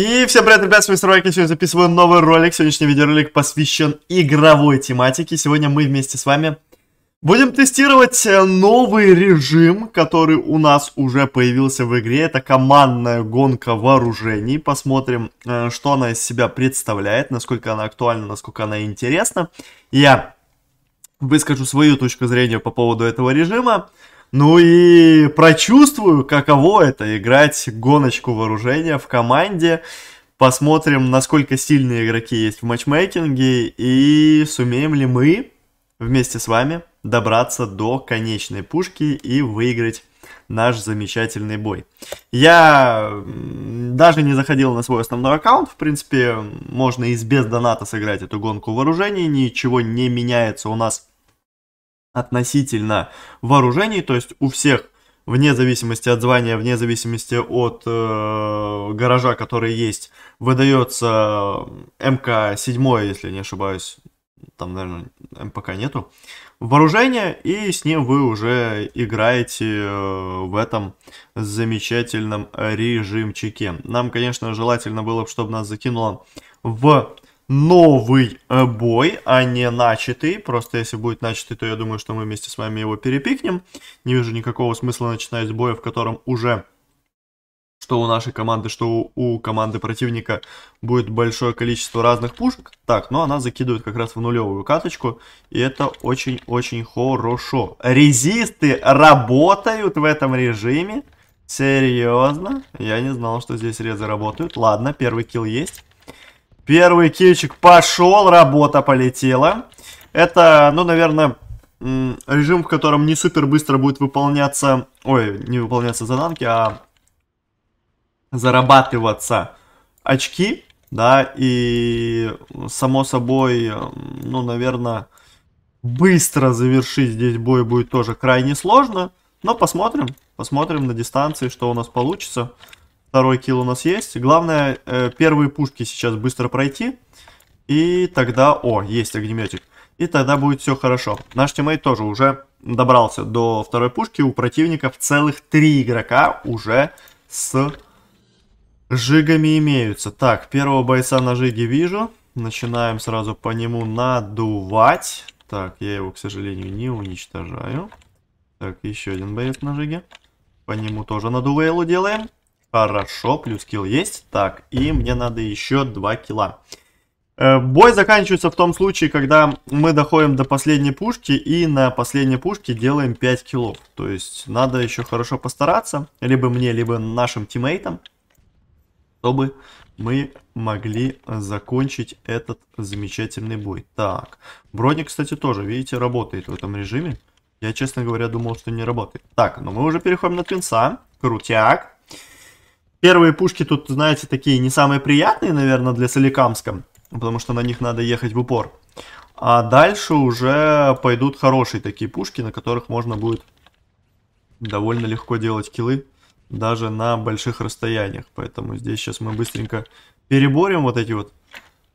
И всем привет, ребят, с вами Стройки, сегодня записываю новый ролик. Сегодняшний видеоролик посвящен игровой тематике. Сегодня мы вместе с вами будем тестировать э, новый режим, который у нас уже появился в игре. Это командная гонка вооружений. Посмотрим, э, что она из себя представляет, насколько она актуальна, насколько она интересна. Я выскажу свою точку зрения по поводу этого режима. Ну и прочувствую, каково это играть гоночку вооружения в команде. Посмотрим, насколько сильные игроки есть в матчмейкинге и сумеем ли мы вместе с вами добраться до конечной пушки и выиграть наш замечательный бой. Я даже не заходил на свой основной аккаунт, в принципе, можно и без доната сыграть эту гонку вооружений, ничего не меняется у нас относительно вооружений, то есть у всех вне зависимости от звания, вне зависимости от э, гаража, который есть, выдается э, МК-7, если не ошибаюсь, там, наверное, МПК нету, вооружение, и с ним вы уже играете э, в этом замечательном режимчике. Нам, конечно, желательно было бы, чтобы нас закинуло в новый э, бой, а не начатый. Просто если будет начатый, то я думаю, что мы вместе с вами его перепикнем. Не вижу никакого смысла начинать с боя, в котором уже что у нашей команды, что у, у команды противника будет большое количество разных пушек. Так, но ну, она закидывает как раз в нулевую каточку, и это очень-очень хорошо. Резисты работают в этом режиме. Серьезно? Я не знал, что здесь резы работают. Ладно, первый килл есть. Первый кильчик пошел, работа полетела. Это, ну, наверное, режим, в котором не супер быстро будет выполняться... Ой, не выполняться заданки, а зарабатываться очки, да, и само собой, ну, наверное, быстро завершить здесь бой будет тоже крайне сложно, но посмотрим, посмотрим на дистанции, что у нас получится. Второй килл у нас есть. Главное, э, первые пушки сейчас быстро пройти. И тогда... О, есть огнеметик. И тогда будет все хорошо. Наш тиммейт тоже уже добрался до второй пушки. У противников целых три игрока уже с жигами имеются. Так, первого бойца на жиге вижу. Начинаем сразу по нему надувать. Так, я его, к сожалению, не уничтожаю. Так, еще один боец на жиге. По нему тоже надувейлу делаем. Хорошо, плюс килл есть. Так, и мне надо еще 2 килла. Э, бой заканчивается в том случае, когда мы доходим до последней пушки и на последней пушке делаем 5 киллов. То есть надо еще хорошо постараться, либо мне, либо нашим тиммейтам, чтобы мы могли закончить этот замечательный бой. Так, Бродник, кстати, тоже, видите, работает в этом режиме. Я, честно говоря, думал, что не работает. Так, ну мы уже переходим на Твинса. Крутяк. Первые пушки тут, знаете, такие не самые приятные, наверное, для Соликамска, потому что на них надо ехать в упор. А дальше уже пойдут хорошие такие пушки, на которых можно будет довольно легко делать килы, даже на больших расстояниях. Поэтому здесь сейчас мы быстренько переборем вот эти вот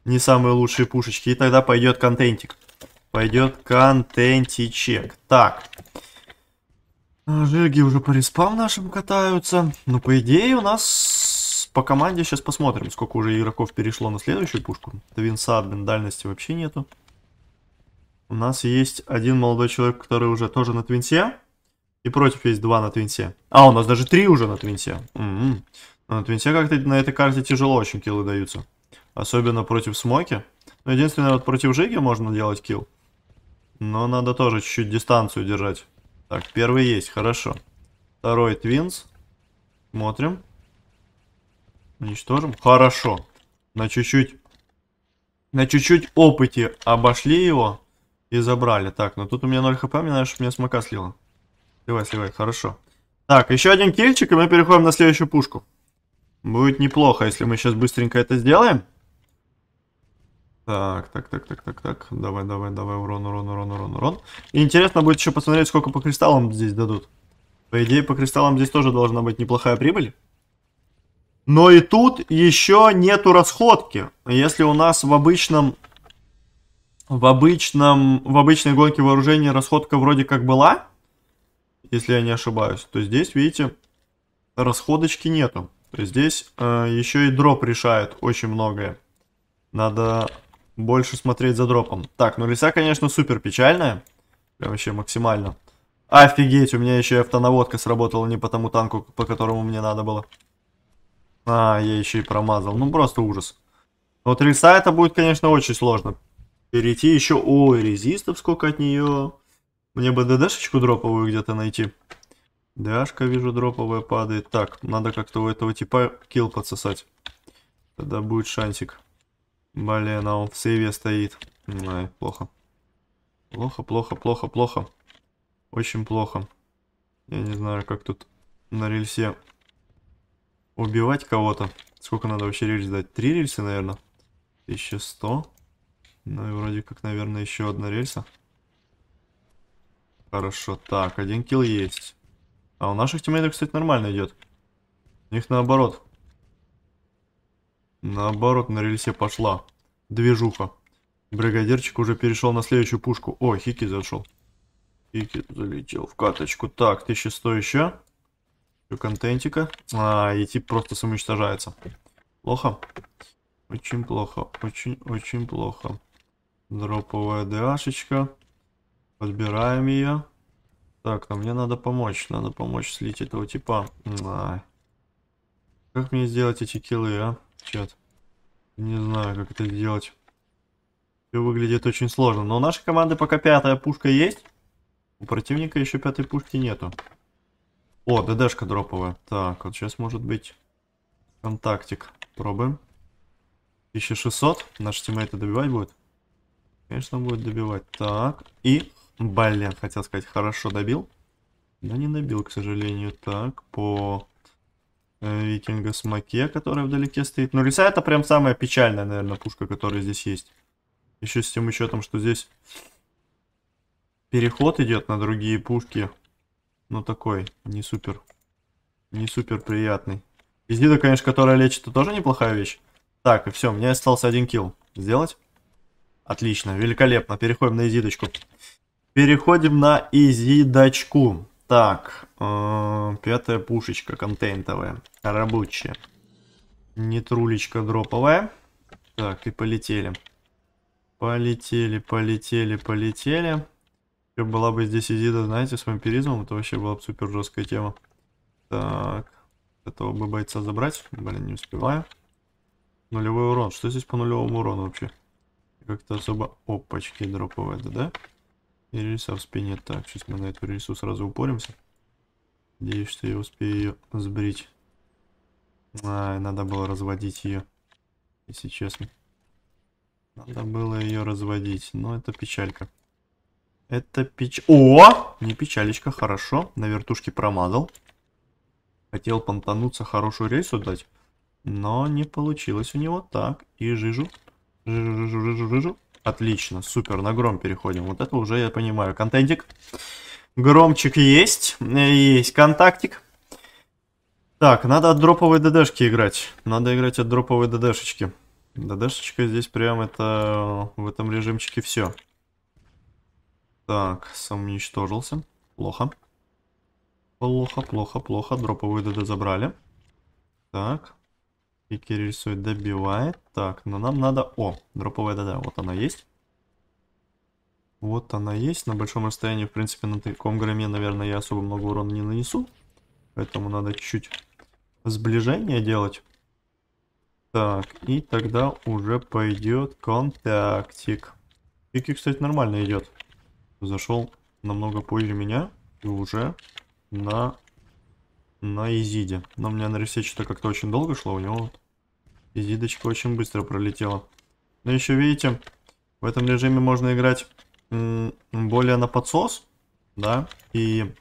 не самые лучшие пушечки, и тогда пойдет контентик. Пойдет контентичек. Так, Жиги уже по респам нашим катаются. Ну, по идее, у нас по команде сейчас посмотрим, сколько уже игроков перешло на следующую пушку. Твинса, админ, дальности вообще нету. У нас есть один молодой человек, который уже тоже на твинсе. И против есть два на твинсе. А, у нас даже три уже на твинсе. М м-м. -м -м. Но на твинсе как-то на этой карте тяжело очень киллы даются. Особенно против смоки. Но ну, единственное, вот против Жиги можно делать килл. Но надо тоже чуть-чуть дистанцию держать. Так, первый есть, хорошо. Второй твинс. Смотрим. Уничтожим. Хорошо. На чуть-чуть... На чуть-чуть опыте обошли его и забрали. Так, но ну тут у меня 0 хп, мне надо, чтобы меня смока слила. Сливай, сливай, хорошо. Так, еще один кильчик, и мы переходим на следующую пушку. Будет неплохо, если мы сейчас быстренько это сделаем. Так, так, так, так, так, так. Давай, давай, давай, урон, урон, урон, урон, урон. И интересно будет еще посмотреть, сколько по кристаллам здесь дадут. По идее, по кристаллам здесь тоже должна быть неплохая прибыль. Но и тут еще нету расходки. Если у нас в обычном... В обычном... В обычной гонке вооружения расходка вроде как была, если я не ошибаюсь, то здесь, видите, расходочки нету. То есть здесь э, еще и дроп решает очень многое. Надо больше смотреть за дропом. Так, ну лиса, конечно, супер печальная. Прям вообще максимально. Офигеть, у меня еще и автонаводка сработала не по тому танку, по которому мне надо было. А, я еще и промазал. Ну, просто ужас. Вот лиса это будет, конечно, очень сложно. Перейти еще... Ой, резистов сколько от нее. Мне бы ДДшечку дроповую где-то найти. Дашка, вижу, дроповая падает. Так, надо как-то у этого типа килл подсосать. Тогда будет шансик. Блин, а он в сейве стоит. Ай, плохо. Плохо, плохо, плохо, плохо. Очень плохо. Я не знаю, как тут на рельсе убивать кого-то. Сколько надо вообще рельс дать? Три рельса, наверное. 1100. Ну и вроде как, наверное, еще одна рельса. Хорошо, так, один килл есть. А у наших тиммейтов, кстати, нормально идет. У них наоборот. Наоборот, на рельсе пошла. Движуха. Бригадирчик уже перешел на следующую пушку. О, Хики зашел. Хики залетел в каточку. Так, 1100 еще. Еще контентика. А, и тип просто самоуничтожается. Плохо. Очень плохо. Очень-очень плохо. Дроповая ДАшечка. Подбираем ее. Так, но а мне надо помочь. Надо помочь слить этого типа. А. Как мне сделать эти киллы, а? чат. Не знаю, как это сделать. Все выглядит очень сложно. Но у нашей команды пока пятая пушка есть. У противника еще пятой пушки нету. О, ДДшка дроповая. Так, вот сейчас может быть контактик. Пробуем. 1600. Наши тиммейты добивать будет? Конечно, будет добивать. Так, и... Блин, хотел сказать, хорошо добил. Да не добил, к сожалению. Так, по Э, викинга с Маке, которая вдалеке стоит. Но ну, лиса это прям самая печальная, наверное, пушка, которая здесь есть. Еще с тем учетом, что здесь переход идет на другие пушки. Ну такой, не супер. Не супер приятный. Изида, конечно, которая лечит, это тоже неплохая вещь. Так, и все, у меня остался один килл. Сделать? Отлично, великолепно. Переходим на Изидочку. Переходим на Изидочку. Так, э, пятая пушечка контентовая, рабочая. Нетрулечка дроповая. Так, и полетели. Полетели, полетели, полетели. Если была бы здесь Изида, знаете, с вампиризмом, это вообще была бы супер жесткая тема. Так, этого бы бойца забрать. Блин, не успеваю. Нулевой урон. Что здесь по нулевому урону вообще? Как-то особо... Опачки, дроповые, да? да? И рельса в спине. Так, сейчас мы на эту рельсу сразу упоримся. Надеюсь, что я успею ее сбрить. А, надо было разводить ее. Если честно. Надо было ее разводить. Но это печалька. Это печ... О! Не печалечка, хорошо. На вертушке промазал. Хотел понтануться, хорошую рейсу дать. Но не получилось у него. Так, и жижу. Жижу, жижу, жижу, жижу. Отлично, супер, на гром переходим. Вот это уже я понимаю. Контентик. Громчик есть. Э, есть контактик. Так, надо от дроповой ДДшки играть. Надо играть от дроповой ДДшечки. ДДшечка здесь прям это... В этом режимчике все. Так, сам уничтожился. Плохо. Плохо, плохо, плохо. Дроповую ДД забрали. Так, Пики рисует, добивает. Так, но нам надо... О, дроповая да-да, вот она есть. Вот она есть. На большом расстоянии, в принципе, на таком громе, наверное, я особо много урона не нанесу. Поэтому надо чуть-чуть сближение делать. Так, и тогда уже пойдет контактик. Пики, кстати, нормально идет. Зашел намного позже меня и уже на, на Изиде. Но у меня на что то как-то очень долго шло, у него Визиточка очень быстро пролетела. Но еще видите, в этом режиме можно играть более на подсос, да, и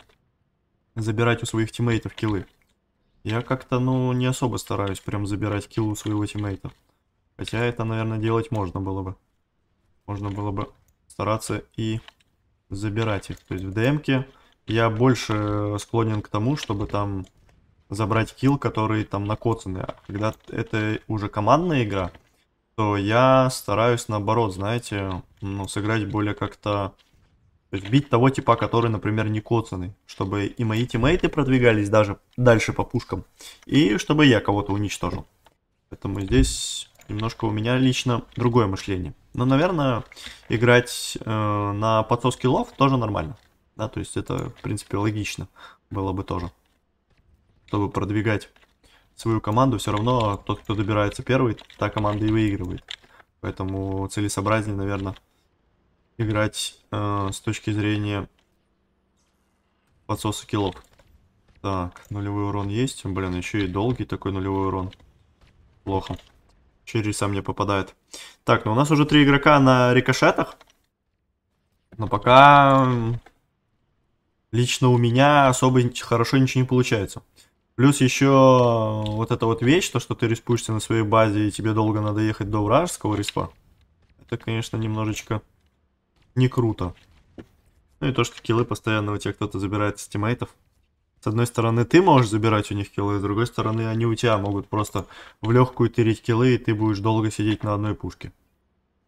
забирать у своих тиммейтов килы. Я как-то, ну, не особо стараюсь прям забирать килл у своего тиммейта. Хотя это, наверное, делать можно было бы. Можно было бы стараться и забирать их. То есть в ДМке я больше э, склонен к тому, чтобы там забрать килл, который там накоцаны. А когда это уже командная игра, то я стараюсь наоборот, знаете, ну, сыграть более как-то... То есть бить того типа, который, например, не коцанный, чтобы и мои тиммейты продвигались даже дальше по пушкам, и чтобы я кого-то уничтожил. Поэтому здесь немножко у меня лично другое мышление. Но, наверное, играть э, на подсос лов тоже нормально. Да, то есть это, в принципе, логично было бы тоже чтобы продвигать свою команду, все равно тот, кто добирается первый, та команда и выигрывает. Поэтому целесообразнее, наверное, играть э, с точки зрения подсоса киллов. Так, нулевой урон есть. Блин, еще и долгий такой нулевой урон. Плохо. Еще риса мне попадает. Так, ну у нас уже три игрока на рикошетах. Но пока лично у меня особо хорошо ничего не получается. Плюс еще э, вот эта вот вещь, то, что ты респуешься на своей базе, и тебе долго надо ехать до вражеского респа. Это, конечно, немножечко не круто. Ну и то, что киллы постоянно у тебя кто-то забирает с тиммейтов. С одной стороны, ты можешь забирать у них киллы, с другой стороны, они у тебя могут просто в легкую тырить киллы, и ты будешь долго сидеть на одной пушке.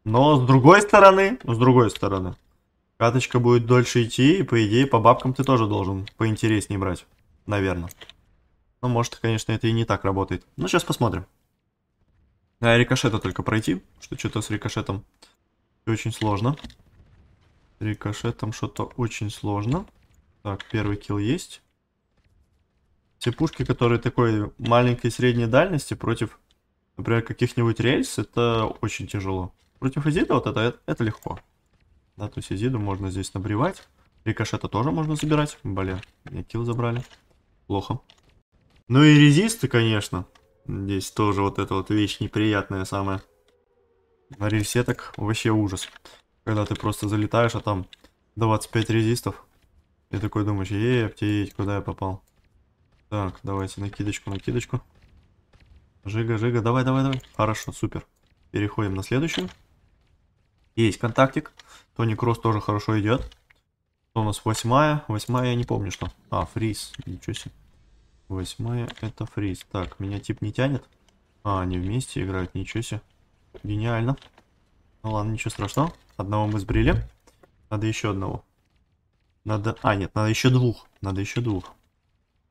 Но с другой стороны, ну, с другой стороны, каточка будет дольше идти, и по идее по бабкам ты тоже должен поинтереснее брать, наверное. Ну, может, конечно, это и не так работает. Но ну, сейчас посмотрим. А рикошета только пройти, что что-то с рикошетом очень сложно. Рикошетом что-то очень сложно. Так, первый килл есть. Все пушки, которые такой маленькой средней дальности против, например, каких-нибудь рельс, это очень тяжело. Против Изида вот это, это легко. Да, то есть Изиду можно здесь набревать. Рикошета тоже можно забирать. Блин, мне килл забрали. Плохо. Ну и резисты, конечно. Здесь тоже вот эта вот вещь неприятная самая. На рельсе вообще ужас. Когда ты просто залетаешь, а там 25 резистов. И такой думаешь, ей, аптееть, куда я попал. Так, давайте накидочку, накидочку. Жига, жига, давай, давай, давай. Хорошо, супер. Переходим на следующую. Есть контактик. Тони Кросс тоже хорошо идет. Что у нас восьмая? Восьмая я не помню что. А, фриз. Ничего себе. Восьмая это фриз. Так, меня тип не тянет. А, они вместе играют, ничего себе. Гениально. Ну ладно, ничего страшного. Одного мы сбрили. Надо еще одного. Надо... А, нет, надо еще двух. Надо еще двух.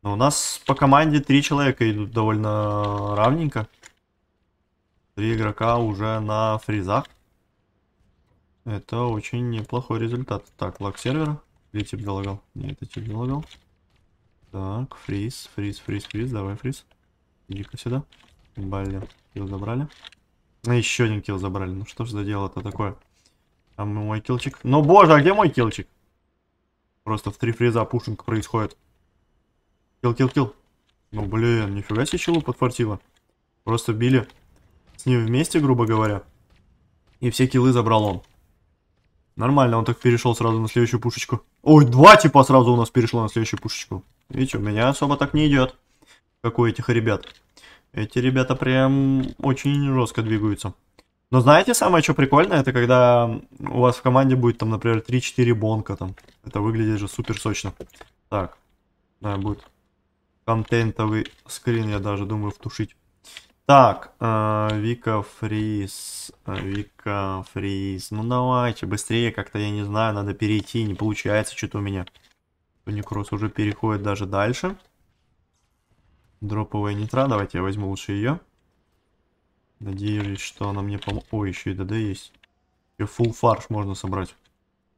Но у нас по команде три человека идут довольно равненько. Три игрока уже на фризах. Это очень неплохой результат. Так, лаг сервера. Или тип залагал? Нет, это тип залагал. Так, фриз, фриз, фриз, фриз, давай фриз. Иди-ка сюда. Блин, килл забрали. А еще один килл забрали. Ну что ж за дело-то такое? Там мой килчик. Ну боже, а где мой килчик? Просто в три фриза пушинг происходит. Килл, килл, килл. Ну блин, нифига себе челу подфартило. Просто били с ним вместе, грубо говоря. И все килы забрал он. Нормально, он так перешел сразу на следующую пушечку. Ой, два типа сразу у нас перешло на следующую пушечку. Видите, у меня особо так не идет, как у этих ребят. Эти ребята прям очень жестко двигаются. Но знаете, самое что прикольное, это когда у вас в команде будет там, например, 3-4 бонка там. Это выглядит же супер сочно. Так, надо будет контентовый скрин, я даже думаю, втушить. Так, э, Вика Фриз, э, Вика Фриз, ну давайте, быстрее как-то, я не знаю, надо перейти, не получается что-то у меня. Уникросс уже переходит даже дальше. Дроповая нитра. Давайте я возьму лучше ее. Надеюсь, что она мне поможет. О, еще и ДД есть. Еще фул фарш можно собрать.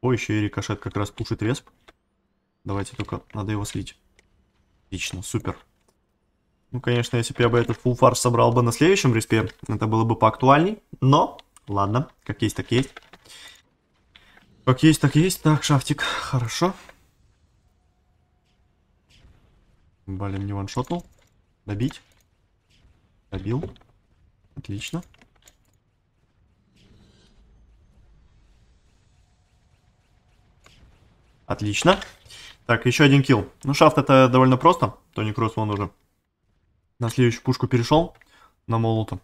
О, еще и рикошет как раз пушит респ. Давайте только надо его слить. Отлично, супер. Ну, конечно, если бы я бы этот фул фарш собрал бы на следующем респе, это было бы поактуальней. Но, ладно, как есть, так есть. Как есть, так есть. Так, шафтик, хорошо. Блин, не ваншотнул. Добить. Добил. Отлично. Отлично. Так, еще один килл. Ну, шафт это довольно просто. Тони Кросс вон уже на следующую пушку перешел. На молота.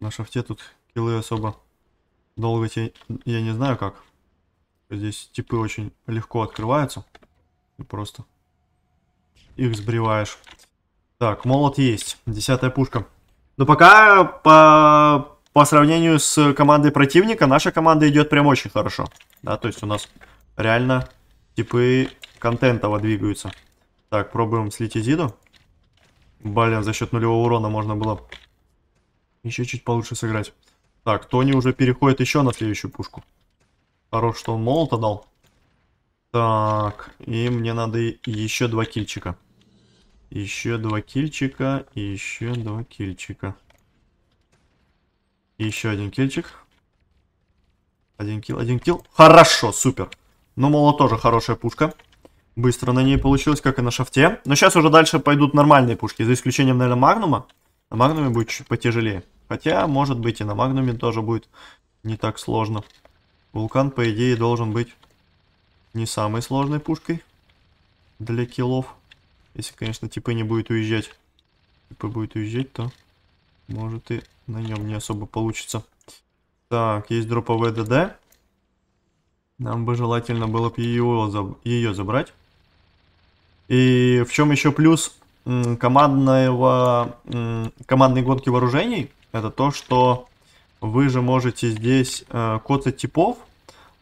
На шафте тут киллы особо долго те... Я не знаю как. Здесь типы очень легко открываются. И просто их сбриваешь. Так, молот есть. Десятая пушка. Но ну, пока по, по сравнению с командой противника, наша команда идет прям очень хорошо. Да, то есть у нас реально типы контентово двигаются. Так, пробуем слить Изиду. Блин, за счет нулевого урона можно было еще чуть получше сыграть. Так, Тони уже переходит еще на следующую пушку. Хорош, что он молота дал. Так, и мне надо еще два кильчика. Еще два кильчика, и еще два кильчика. И еще один кильчик. Один килл, один килл. Хорошо, супер. Но Моло тоже хорошая пушка. Быстро на ней получилось, как и на шафте. Но сейчас уже дальше пойдут нормальные пушки, за исключением, наверное, Магнума. На Магнуме будет чуть потяжелее. Хотя, может быть, и на Магнуме тоже будет не так сложно. Вулкан, по идее, должен быть не самой сложной пушкой для киллов. Если, конечно, типы не будет уезжать. Типы будет уезжать, то может и на нем не особо получится. Так, есть дроповая а ДД. Нам бы желательно было бы ее, заб... ее забрать. И в чем еще плюс командного, командной гонки вооружений? Это то, что вы же можете здесь э, коцать типов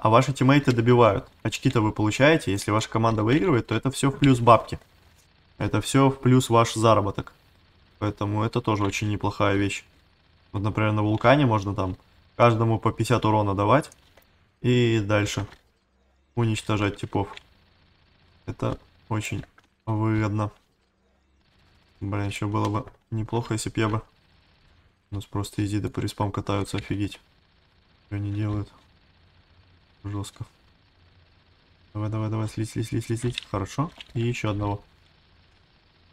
а ваши тиммейты добивают. Очки-то вы получаете, если ваша команда выигрывает, то это все в плюс бабки. Это все в плюс ваш заработок. Поэтому это тоже очень неплохая вещь. Вот, например, на вулкане можно там каждому по 50 урона давать. И дальше уничтожать типов. Это очень выгодно. Блин, еще было бы неплохо, если бы я бы... У нас просто изиды по респам катаются, офигеть. Что они делают? Жестко. Давай, давай, давай, слить, слить, слить, слить, слить. Хорошо. И еще одного.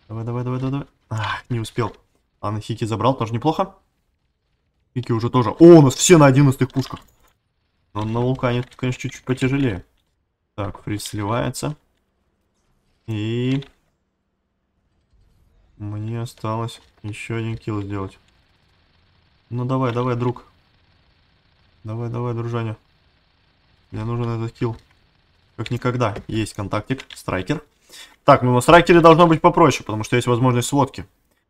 Давай, давай, давай, давай, давай. Ах, не успел. А на Хики забрал, тоже неплохо. Хики уже тоже. О, у нас все на 11 пушках. Но на Лукане тут, конечно, чуть-чуть потяжелее. Так, фриз сливается. И... Мне осталось еще один килл сделать. Ну давай, давай, друг. Давай, давай, дружаня. Мне нужен этот килл. Как никогда. Есть контактик. Страйкер. Так, ну на страйкере должно быть попроще, потому что есть возможность сводки.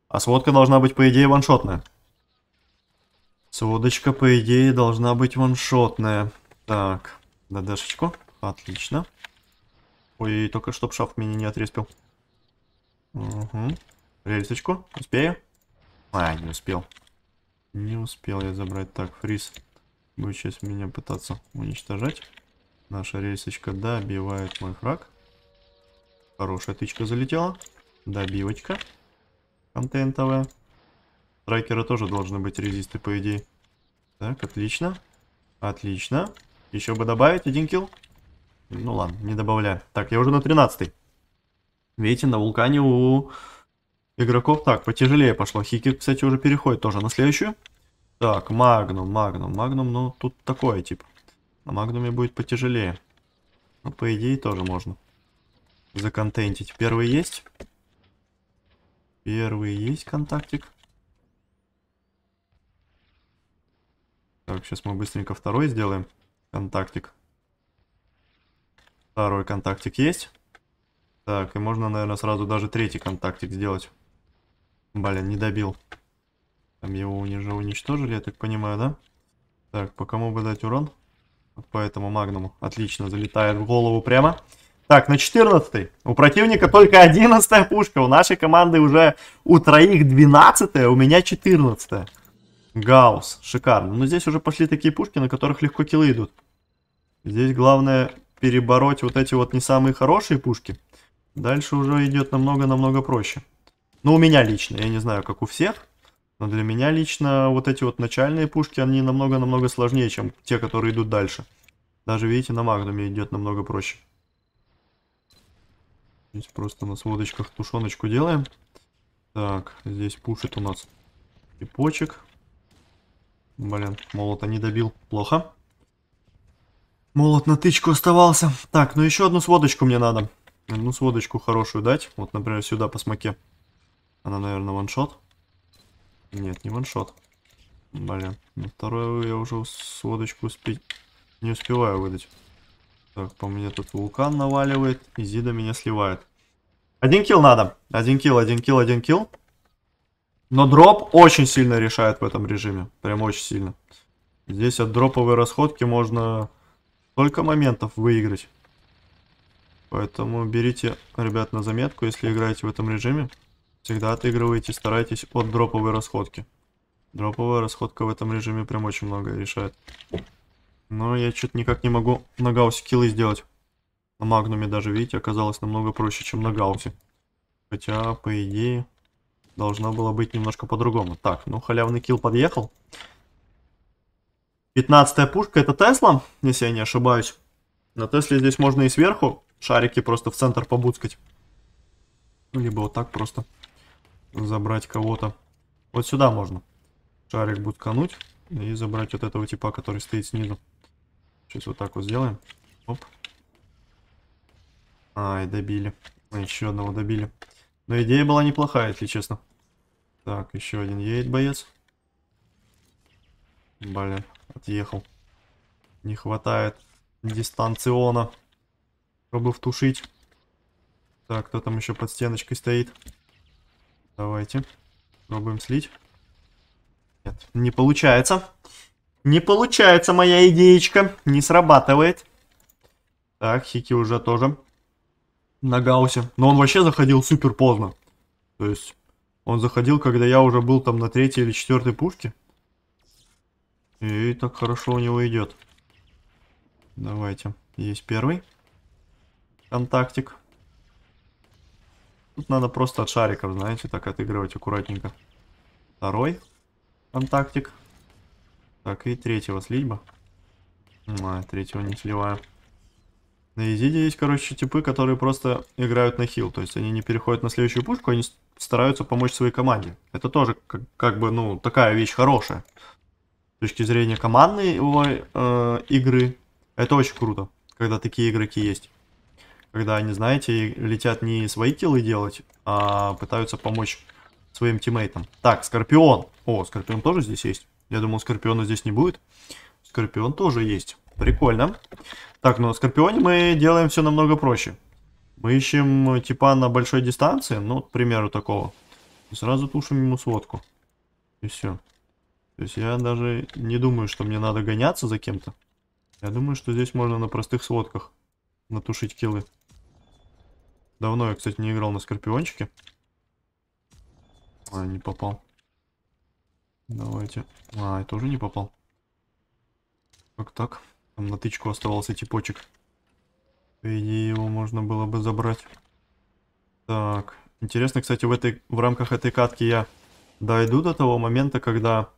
А сводка должна быть, по идее, ваншотная. Сводочка, по идее, должна быть ваншотная. Так, на ДДшечку. Отлично. Ой, только чтоб шаф меня не отреспил. Угу. Рельсочку. Успею? А, не успел. Не успел я забрать. Так, фриз. Фриз. Будет сейчас меня пытаться уничтожать. Наша рельсочка добивает мой фраг. Хорошая тычка залетела. Добивочка. Контентовая. Страйкера тоже должны быть резисты, по идее. Так, отлично. Отлично. Еще бы добавить один килл. Ну ладно, не добавляю. Так, я уже на 13 -й. Видите, на вулкане у игроков так, потяжелее пошло. Хикер, кстати, уже переходит тоже на следующую. Так, магнум, магнум, магнум, ну тут такое типа. На магнуме будет потяжелее. Ну, по идее, тоже можно законтентить. Первый есть? Первый есть контактик. Так, сейчас мы быстренько второй сделаем. Контактик. Второй контактик есть. Так, и можно, наверное, сразу даже третий контактик сделать. Блин, не добил. Там его уже уничтожили, я так понимаю, да? Так, по кому бы дать урон? по этому магнуму. Отлично, залетает в голову прямо. Так, на 14 -й. У противника только 11 пушка. У нашей команды уже у троих 12 у меня 14 -я. Гаус, шикарно. Но ну, здесь уже пошли такие пушки, на которых легко килы идут. Здесь главное перебороть вот эти вот не самые хорошие пушки. Дальше уже идет намного-намного проще. Ну, у меня лично, я не знаю, как у всех. Но для меня лично вот эти вот начальные пушки, они намного-намного сложнее, чем те, которые идут дальше. Даже, видите, на Магнуме идет намного проще. Здесь просто на сводочках тушеночку делаем. Так, здесь пушит у нас пипочек. Блин, молота не добил. Плохо. Молот на тычку оставался. Так, ну еще одну сводочку мне надо. Одну сводочку хорошую дать. Вот, например, сюда по смоке. Она, наверное, ваншот. Нет, не ваншот. Блин, на вторую я уже сводочку успеть не успеваю выдать. Так, по мне тут вулкан наваливает, и Зида меня сливает. Один килл надо. Один килл, один килл, один килл. Но дроп очень сильно решает в этом режиме. Прям очень сильно. Здесь от дроповой расходки можно только моментов выиграть. Поэтому берите, ребят, на заметку, если играете в этом режиме. Всегда отыгрывайте, старайтесь от дроповой расходки. Дроповая расходка в этом режиме прям очень многое решает. Но я что-то никак не могу на гаусе киллы сделать. На магнуме даже, видите, оказалось намного проще, чем на гаусе. Хотя, по идее, должна была быть немножко по-другому. Так, ну халявный килл подъехал. Пятнадцатая пушка это Тесла, если я не ошибаюсь. На Тесле здесь можно и сверху шарики просто в центр побуцкать. Либо вот так просто забрать кого-то. Вот сюда можно шарик буткануть и забрать вот этого типа, который стоит снизу. Сейчас вот так вот сделаем. Оп. а и добили. Еще одного добили. Но идея была неплохая, если честно. Так, еще один едет боец. Блин, отъехал. Не хватает дистанциона, чтобы втушить. Так, кто там еще под стеночкой стоит? Давайте. Пробуем слить. Нет, не получается. Не получается моя идеечка. Не срабатывает. Так, Хики уже тоже на гаусе. Но он вообще заходил супер поздно. То есть он заходил, когда я уже был там на третьей или четвертой пушке. И так хорошо у него идет. Давайте. Есть первый контактик. Тут надо просто от шариков, знаете, так отыгрывать аккуратненько. Второй контактик. Так, и третьего слить бы. А, третьего не сливаю. На Изиде есть, короче, типы, которые просто играют на хил. То есть они не переходят на следующую пушку, они стараются помочь своей команде. Это тоже как, как бы, ну, такая вещь хорошая. С точки зрения командной э, игры, это очень круто, когда такие игроки есть когда они, знаете, летят не свои килы делать, а пытаются помочь своим тиммейтам. Так, Скорпион. О, Скорпион тоже здесь есть. Я думал, Скорпиона здесь не будет. Скорпион тоже есть. Прикольно. Так, ну, Скорпионе мы делаем все намного проще. Мы ищем типа на большой дистанции, ну, к примеру, такого. И сразу тушим ему сводку. И все. То есть я даже не думаю, что мне надо гоняться за кем-то. Я думаю, что здесь можно на простых сводках натушить килы. Давно я, кстати, не играл на скорпиончике. А, не попал. Давайте. А, это уже не попал. Как так? Там на тычку оставался типочек. И его можно было бы забрать. Так. Интересно, кстати, в, этой, в рамках этой катки я дойду до того момента, когда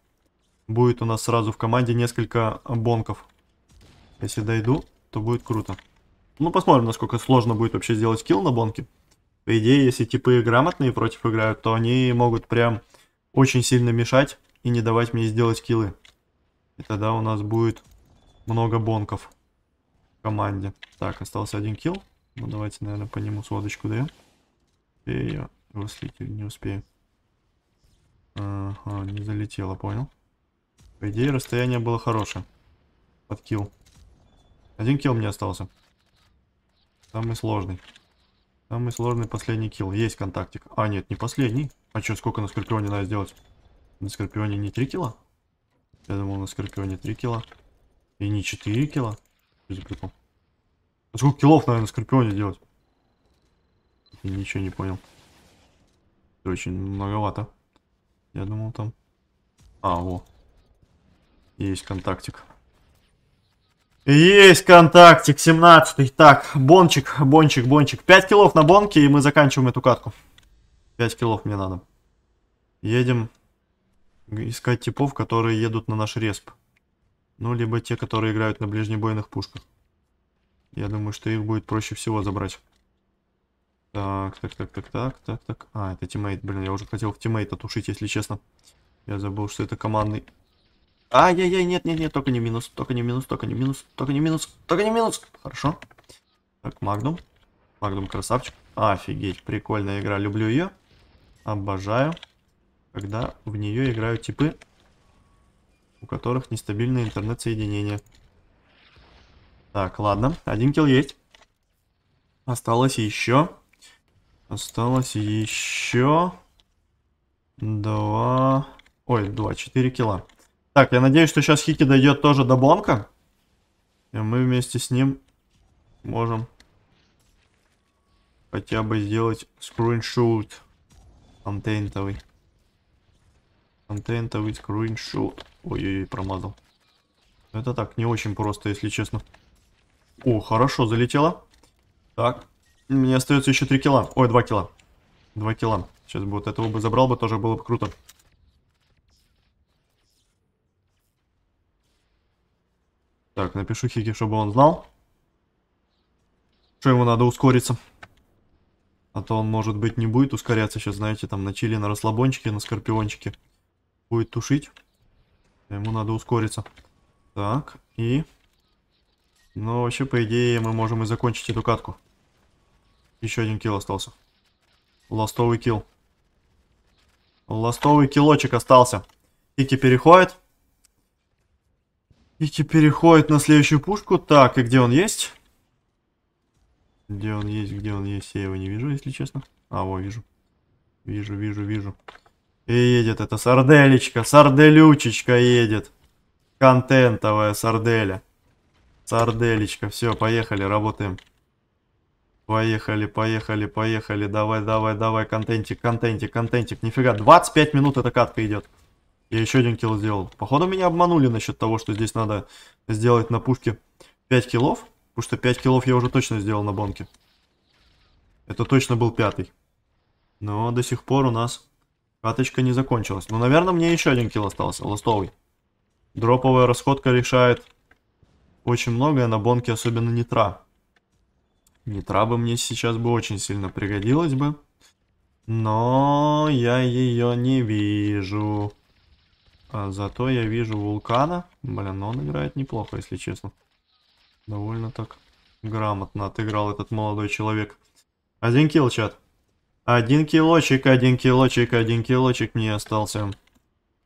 будет у нас сразу в команде несколько бонков. Если дойду, то будет круто. Ну, посмотрим, насколько сложно будет вообще сделать килл на бонке. По идее, если типы грамотные против играют, то они могут прям очень сильно мешать и не давать мне сделать киллы. И тогда у нас будет много бонков в команде. Так, остался один килл. Ну, давайте, наверное, по нему сводочку даем. И я выслить не успею. Ага, не залетело, понял. По идее, расстояние было хорошее. Под килл. Один килл мне остался. Самый сложный. Самый сложный последний килл. Есть контактик. А, нет, не последний. А что, сколько на Скорпионе надо сделать? На Скорпионе не 3 килла? Я думал, на Скорпионе 3 килла. И не 4 килла. Что А сколько киллов надо на Скорпионе делать? Я ничего не понял. Это очень многовато. Я думал там... А, во. Есть контактик. Есть контактик, 17-й. Так, бончик, бончик, бончик. 5 килов на бонке, и мы заканчиваем эту катку. 5 килов мне надо. Едем искать типов, которые едут на наш респ. Ну, либо те, которые играют на ближнебойных пушках. Я думаю, что их будет проще всего забрать. Так, так, так, так, так, так, так. А, это тиммейт, блин, я уже хотел в тиммейт тушить, если честно. Я забыл, что это командный Ай-яй-яй, нет, нет, нет, только не минус, только не минус, только не минус, только не минус, только не минус. Хорошо. Так, Магнум. Магнум красавчик. Офигеть, прикольная игра, люблю ее. Обожаю, когда в нее играют типы, у которых нестабильное интернет-соединение. Так, ладно, один килл есть. Осталось еще. Осталось еще. Два. Ой, два, четыре килла. Так, я надеюсь, что сейчас Хики дойдет тоже до Бонка. И мы вместе с ним можем хотя бы сделать скриншот контентовый. Контентовый скриншот. Ой-ой-ой, промазал. Это так, не очень просто, если честно. О, хорошо, залетело. Так, мне остается еще 3 кило. Ой, 2 кило. 2 кило. Сейчас бы вот этого бы забрал бы, тоже было бы круто. Так, напишу Хики, чтобы он знал, что ему надо ускориться. А то он, может быть, не будет ускоряться сейчас, знаете, там на чили, на расслабончике, на скорпиончике. Будет тушить. А ему надо ускориться. Так, и... Ну, вообще, по идее, мы можем и закончить эту катку. Еще один килл остался. Ластовый килл. Ластовый килочек остался. Хики переходит. И переходит на следующую пушку. Так, и где он есть? Где он есть, где он есть? Я его не вижу, если честно. А, во, вижу. Вижу, вижу, вижу. И едет эта сарделечка, сарделючечка едет. Контентовая сарделя. Сарделечка, все, поехали, работаем. Поехали, поехали, поехали. Давай, давай, давай, контентик, контентик, контентик. Нифига, 25 минут эта катка идет. Я еще один килл сделал. Походу меня обманули насчет того, что здесь надо сделать на пушке 5 киллов. Потому что 5 киллов я уже точно сделал на бонке. Это точно был пятый. Но до сих пор у нас каточка не закончилась. Ну, наверное, мне еще один килл остался, ластовый. Дроповая расходка решает очень многое, на бонке особенно нитра. Нитра бы мне сейчас бы очень сильно пригодилась бы. Но я ее не вижу. А, зато я вижу вулкана. Блин, он играет неплохо, если честно. Довольно так грамотно отыграл этот молодой человек. Один килл, чат. Один килочек, один килочек, один килочек мне остался.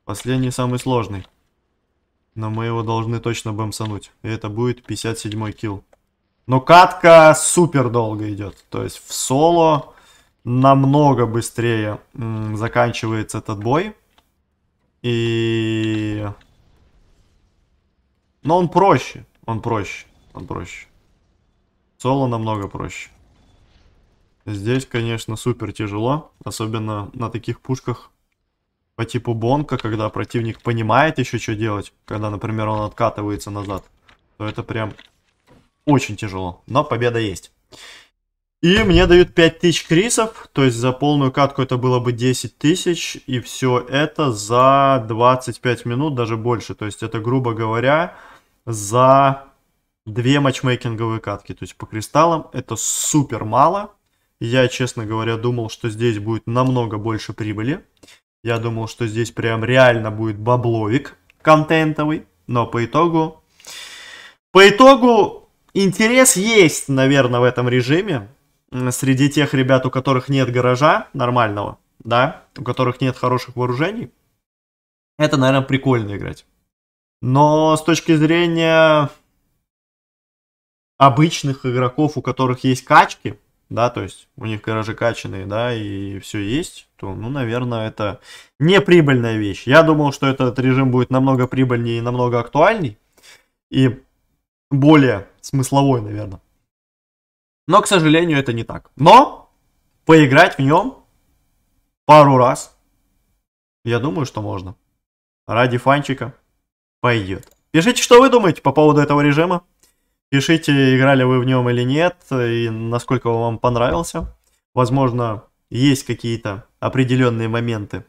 Последний самый сложный. Но мы его должны точно бомсануть. И это будет 57 килл. Но катка супер долго идет. То есть в соло намного быстрее заканчивается этот бой. И... Но он проще. Он проще. Он проще. Соло намного проще. Здесь, конечно, супер тяжело. Особенно на таких пушках по типу Бонка, когда противник понимает еще, что делать. Когда, например, он откатывается назад. То это прям очень тяжело. Но победа есть. И мне дают 5000 крисов, то есть за полную катку это было бы 10 тысяч, и все это за 25 минут, даже больше. То есть это, грубо говоря, за две матчмейкинговые катки. То есть по кристаллам это супер мало. Я, честно говоря, думал, что здесь будет намного больше прибыли. Я думал, что здесь прям реально будет бабловик контентовый. Но по итогу... По итогу интерес есть, наверное, в этом режиме среди тех ребят, у которых нет гаража нормального, да, у которых нет хороших вооружений, это, наверное, прикольно играть. Но с точки зрения обычных игроков, у которых есть качки, да, то есть у них гаражи качанные, да, и все есть, то, ну, наверное, это не прибыльная вещь. Я думал, что этот режим будет намного прибыльнее и намного актуальней, и более смысловой, наверное. Но, к сожалению, это не так. Но поиграть в нем пару раз, я думаю, что можно. Ради фанчика пойдет. Пишите, что вы думаете по поводу этого режима. Пишите, играли вы в нем или нет, и насколько он вам понравился. Возможно, есть какие-то определенные моменты,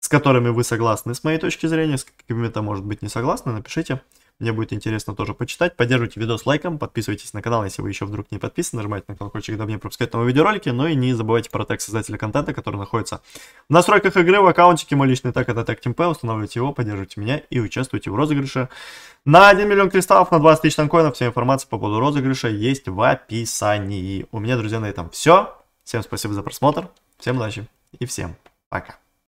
с которыми вы согласны с моей точки зрения, с какими-то, может быть, не согласны, напишите. Мне будет интересно тоже почитать. Поддерживайте видос лайком, подписывайтесь на канал, если вы еще вдруг не подписаны, нажимайте на колокольчик, дабы не пропускать новые видеоролики. Ну и не забывайте про тег создателя контента, который находится в настройках игры, в аккаунтике. Мой личный так это тег TeamP, устанавливайте его, поддерживайте меня и участвуйте в розыгрыше. На 1 миллион кристаллов, на 20 тысяч танкоинов. Вся информация по поводу розыгрыша есть в описании. У меня, друзья, на этом все. Всем спасибо за просмотр, всем удачи и всем пока.